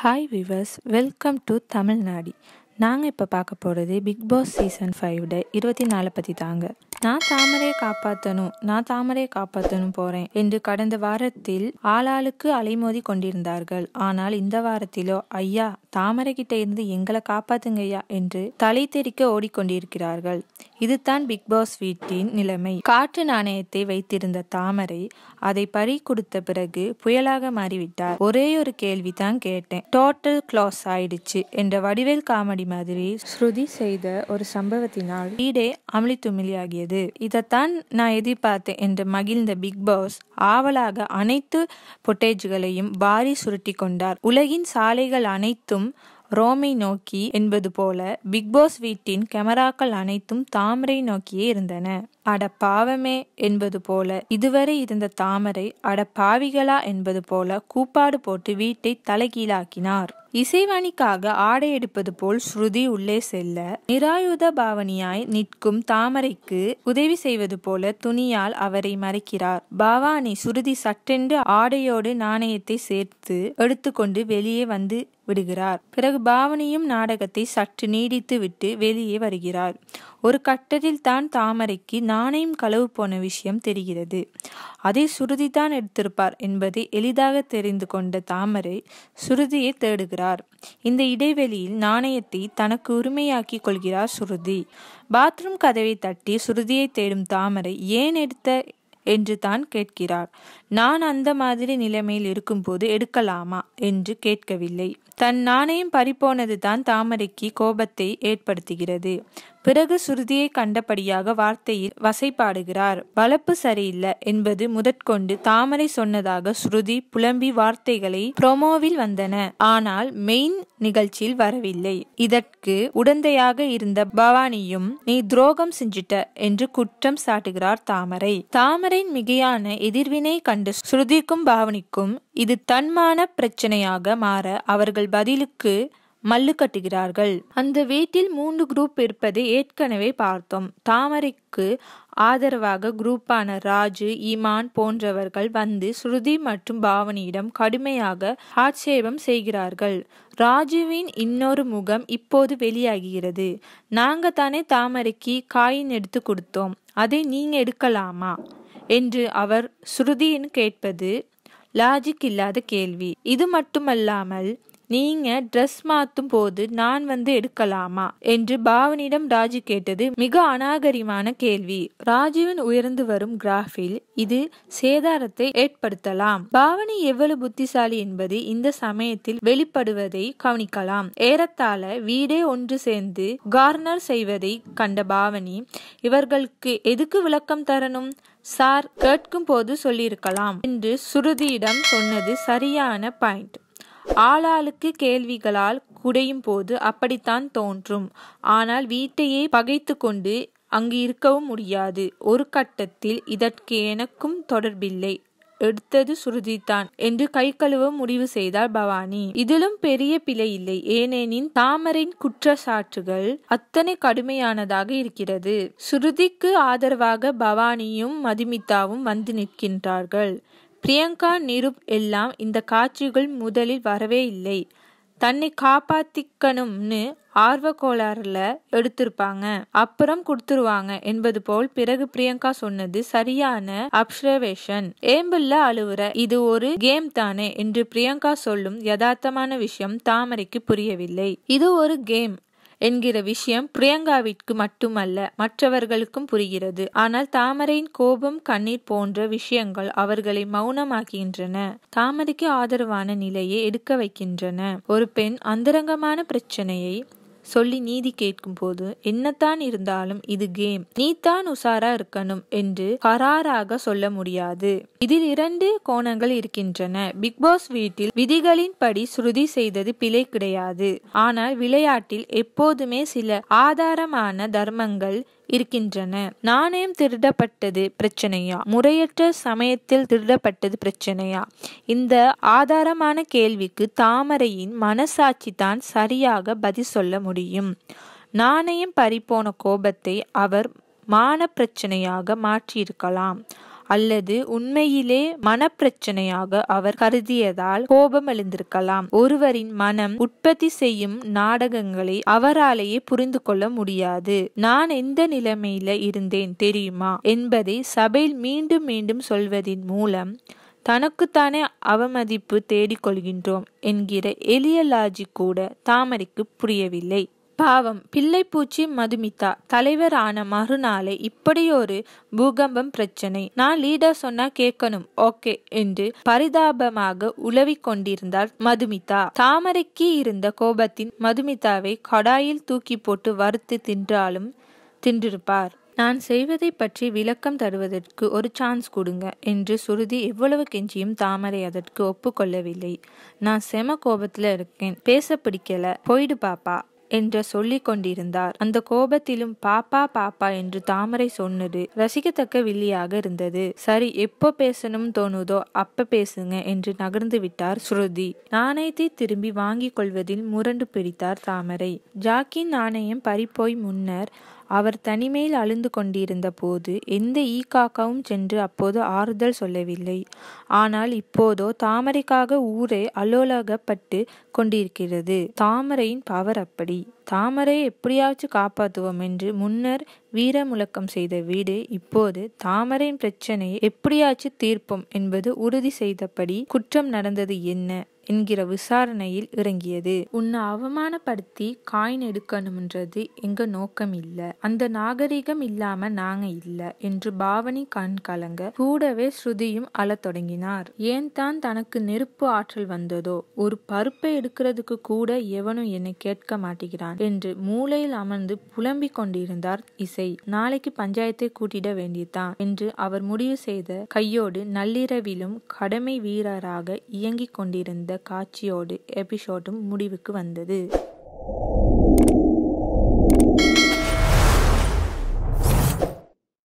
hi viewers welcome to தமிழ்நாடி நாங்கள் இப்போ பார்க்க போகிறது பிக் பாஸ் சீசன் ஃபைவ்ட இருபத்தி நாலு பற்றி தாங்க நான் தாமரை காப்பாத்தணும் நான் தாமரை காப்பாத்தணும் போறேன் என்று கடந்த வாரத்தில் ஆளாளுக்கு அலைமோதி கொண்டிருந்தார்கள் ஆனால் இந்த வாரத்திலோ ஐயா தாமரை கிட்ட இருந்து எங்களை காப்பாத்துங்க ஐயா என்று தலை தெறிக்க ஓடிக்கொண்டிருக்கிறார்கள் இதுதான் பிக் பாஸ் வீட்டின் நிலைமை காற்று நாணயத்தை வைத்திருந்த தாமரை அதை பறி கொடுத்த பிறகு புயலாக மாறிவிட்டார் ஒரே ஒரு கேள்வி தான் கேட்டேன் டோட்டல் க்ளாஸ் ஆயிடுச்சு என்ற வடிவேல் காமெடி மாதிரி ஸ்ருதி செய்த ஒரு சம்பவத்தினால் வீடே அமளி துமிழி ஆகியது இருந்தது இதைத்தான் நான் எதிர்பார்த்தேன் என்று மகிழ்ந்த பிக் பாஸ் ஆவலாக அனைத்து பொட்டேஜ்களையும் பாரி சுருட்டி கொண்டார் உலகின் சாலைகள் அனைத்தும் ரோமை நோக்கி என்பது போல பிக்பாஸ் வீட்டின் கேமராக்கள் அனைத்தும் தாமரை நோக்கியே இருந்தன அட பாவமே என்பது போல இதுவரை இருந்த தாமரை அட பாவிகளா என்பது போல கூப்பாடு போட்டு வீட்டை தலைகீழாக்கினார் இசைவாணிக்காக ஆடை எடுப்பது போல் ஸ்ருதி உள்ளே செல்ல நிராயுத பாவனியாய் நிற்கும் தாமரைக்கு உதவி செய்வது போல துணியால் அவரை மறைக்கிறார் பாவானி சுருதி சட்டென்று ஆடையோடு நாணயத்தை சேர்த்து எடுத்துக்கொண்டு வெளியே வந்து விடுகிறார் பிறகு பாவனியும் நாடகத்தை சற்று நீடித்து விட்டு வெளியே வருகிறார் ஒரு கட்டத்தில் தான் தாமரைக்கு நாணயம் களவு போன விஷயம் தெரிகிறது அதை சுருதி தான் எடுத்திருப்பார் என்பதை எளிதாக தெரிந்து கொண்ட தாமரை சுருதியை தேடுகிறார் இந்த இடைவெளியில் நாணயத்தை தனக்கு உரிமையாக்கி கொள்கிறார் சுருதி பாத்ரூம் கதவை தட்டி சுருதியை தேடும் தாமரை ஏன் எடுத்த என்று தான் கேட்கிறார் நான் அந்த மாதிரி நிலைமையில் இருக்கும்போது எடுக்கலாமா என்று கேட்கவில்லை தன் நாணயம் பறிப்போனது தான் தாமரைக்கு கோபத்தை ஏற்படுத்துகிறது பிறகு சுருதியை கண்டபடியாக வார்த்தையில் வசைப்பாடுகிறார் வளப்பு சரியில்லை என்பது முதற்கொண்டு தாமரை சொன்னதாக ஸ்ருதி புலம்பி வார்த்தைகளை ப்ரோமோவில் வந்தன ஆனால் மெயின் நிகழ்ச்சியில் வரவில்லை இதற்கு உடந்தையாக இருந்த பவானியும் நீ துரோகம் செஞ்சிட்ட என்று குற்றம் சாட்டுகிறார் தாமரை தாமரையின் மிகையான எதிர்வினை கண்டு ஸ்ருதிக்கும் பாவனிக்கும் இது தன்மான பிரச்சனையாக மாற அவர்கள் பதிலுக்கு மல்லு கட்டுகிறார்கள் அந்த வீட்டில் மூன்று குரூப் இருப்பதை ஏற்கனவே பார்த்தோம் தாமரைக்கு ஆதரவாக குரூப்பான ராஜு ஈமான் போன்றவர்கள் வந்து ஸ்ருதி மற்றும் பாவனியிடம் கடுமையாக ஆட்சேபம் செய்கிறார்கள் ராஜுவின் இன்னொரு முகம் இப்போது வெளியாகிறது நாங்க தானே தாமரைக்கு காயின் எடுத்து கொடுத்தோம் அதை நீங்க எடுக்கலாமா என்று அவர் ஸ்ருதியின் கேட்பது லாஜிக் இல்லாத கேள்வி இது மட்டுமல்லாமல் நீங்க ட்ரெஸ் மாத்தும் போது நான் வந்து எடுக்கலாமா என்று பாவனிடம் ராஜு கேட்டது மிக அநாகரிமான கேள்வி ராஜுவின் உயர்ந்து வரும் கிராஃபில் இது சேதாரத்தை ஏற்படுத்தலாம் பாவனி எவ்வளவு புத்திசாலி என்பது இந்த சமயத்தில் வெளிப்படுவதை கவனிக்கலாம் ஏறத்தாழ வீடே ஒன்று சேர்ந்து கார்னர் செய்வதை கண்ட பாவனி இவர்களுக்கு எதுக்கு விளக்கம் தரணும் சார் கேட்கும் போது சொல்லியிருக்கலாம் என்று சுருதியிடம் சொன்னது சரியான பாயிண்ட் ஆளாளுக்கு கேள்விகளால் குடையும் போது அப்படித்தான் தோன்றும் ஆனால் வீட்டையே பகைத்து கொண்டு அங்கு இருக்கவும் முடியாது ஒரு கட்டத்தில் இதற்கு எனக்கும் தொடர்பில்லை எடுத்தது சுருதித்தான் என்று கை கழுவ முடிவு செய்தார் பவானி இதிலும் பெரிய பிழை இல்லை ஏனெனின் தாமரின் குற்றச்சாட்டுகள் அத்தனை கடுமையானதாக இருக்கிறது சுருதிக்கு ஆதரவாக பவானியும் மதுமிதாவும் வந்து நிற்கின்றார்கள் பிரியங்கா நிருப் எல்லாம் இந்த காட்சிகள் முதலில் வரவே இல்லை தன்னை காப்பாத்திக்கணும்னு ஆர்வ கோளாறுல எடுத்திருப்பாங்க அப்புறம் கொடுத்துருவாங்க என்பது போல் பிறகு பிரியங்கா சொன்னது சரியான அப்சர்வேஷன் ஏம்பில்ல அழுவுற இது ஒரு கேம் தானே என்று பிரியங்கா சொல்லும் யதார்த்தமான விஷயம் தாமரைக்கு புரியவில்லை இது ஒரு கேம் என்கிற விஷயம் பிரியங்காவிற்கு மட்டுமல்ல மற்றவர்களுக்கும் புரிகிறது ஆனால் தாமரையின் கோபம் கண்ணீர் போன்ற விஷயங்கள் அவர்களை மௌனமாக்குகின்றன தாமரைக்கு ஆதரவான நிலையை எடுக்க வைக்கின்றன ஒரு பெண் அந்தரங்கமான பிரச்சனையை சொல்லி நீதி கேட்கும் போது என்னத்தான் இருந்தாலும் இது கேம் நீ தான் உசாரா இருக்கணும் என்று கராராக சொல்ல முடியாது இதில் இரண்டு கோணங்கள் இருக்கின்றன பிக் பாஸ் வீட்டில் விதிகளின் படி ஸ்ருதி செய்தது பிழை கிடையாது ஆனால் விளையாட்டில் எப்போதுமே சில ஆதாரமான தர்மங்கள் இருக்கின்றன நாணயம் திருடப்பட்டது பிரச்சனையா முறையற்ற சமயத்தில் திருடப்பட்டது பிரச்சனையா இந்த ஆதாரமான கேள்விக்கு தாமரையின் மனசாட்சி தான் சரியாக பதில் சொல்ல முடியும் நாணயம் பறிப்போன கோபத்தை அவர் மான பிரச்சனையாக மாற்றியிருக்கலாம் அல்லது உண்மையிலே மனப்பிரச்சனையாக அவர் கருதியதால் கோபம் எழுந்திருக்கலாம் ஒருவரின் மனம் உற்பத்தி செய்யும் நாடகங்களை அவராலேயே புரிந்து கொள்ள முடியாது நான் எந்த நிலைமையில இருந்தேன் தெரியுமா என்பதை சபையில் மீண்டும் மீண்டும் சொல்வதின் மூலம் தனக்குத்தானே அவமதிப்பு தேடிக்கொள்கின்றோம் என்கிற எளிய லாஜிக் கூட தாமரைக்கு புரியவில்லை பாவம் பிள்ளைப்பூச்சி மதுமிதா தலைவர் ஆன மறுநாளே இப்படியொரு பூகம்பம் பிரச்சனை நான் லீடர் சொன்னா கேட்கணும் ஓகே என்று பரிதாபமாக உளவி கொண்டிருந்தார் மதுமிதா தாமரைக்கு இருந்த கோபத்தின் மதுமிதாவை கடாயில் தூக்கி போட்டு வறுத்து தின்றாலும் தின்றிருப்பார் நான் செய்வதை பற்றி விளக்கம் தருவதற்கு ஒரு சான்ஸ் கொடுங்க என்று சுருதி எவ்வளவு கெஞ்சியும் தாமரை அதற்கு ஒப்புக்கொள்ளவில்லை நான் செம கோபத்துல இருக்கேன் பேச பிடிக்கல போயிடு பாப்பா என்று சொல்லிக் கொண்டிருந்தார் அந்த கோபத்திலும் பாப்பா பாப்பா என்று தாமரை சொன்னது ரசிக்கத்தக்க வில்லியாக இருந்தது சரி எப்போ பேசணும் தோணுதோ அப்ப பேசுங்க என்று நகர்ந்து விட்டார் ஸ்ருதி நாணயத்தை திரும்பி வாங்கிக் கொள்வதில் முரண்டு பிடித்தார் தாமரை ஜாக்கின் நாணயம் பறிப்போய் முன்னர் அவர் தனிமையில் அழுந்து கொண்டிருந்த போது எந்த ஈக்காக்காவும் சென்று அப்போது ஆறுதல் சொல்லவில்லை ஆனால் இப்போதோ தாமரைக்காக ஊரே அலோலகப்பட்டு கொண்டிருக்கிறது தாமரையின் பவர் அப்படி தாமரை எப்படியாச்சும் காப்பாற்றுவோம் என்று முன்னர் வீர முழக்கம் செய்த வீடு இப்போது தாமரையின் பிரச்சனையை எப்படியாச்சும் தீர்ப்போம் என்பது உறுதி செய்தபடி குற்றம் நடந்தது என்ன என்கிற விசாரணையில் இறங்கியது உன்னை அவமானப்படுத்தி காயின் எடுக்கணும்ன்றது எங்க நோக்கம் இல்ல அந்த நாகரிகம் இல்லாம நாங்க இல்ல என்று பாவனி கண் கலங்க கூடவே ஸ்ருதியும் அழத் தொடங்கினார் ஏன் தான் தனக்கு நெருப்பு ஆற்றல் வந்ததோ ஒரு பருப்பை எடுக்கிறதுக்கு கூட எவனும் என்னை கேட்க மாட்டேங்கிறான் விட்டான் என்று மூளையில் அமர்ந்து புலம்பிக் கொண்டிருந்தார் இசை நாளைக்கு பஞ்சாயத்தை கூட்டிட வேண்டியதான் என்று அவர் முடிவு செய்த கையோடு நள்ளிரவிலும் கடமை வீரராக இயங்கிக் கொண்டிருந்த காட்சியோடு எபிசோடும் முடிவுக்கு வந்தது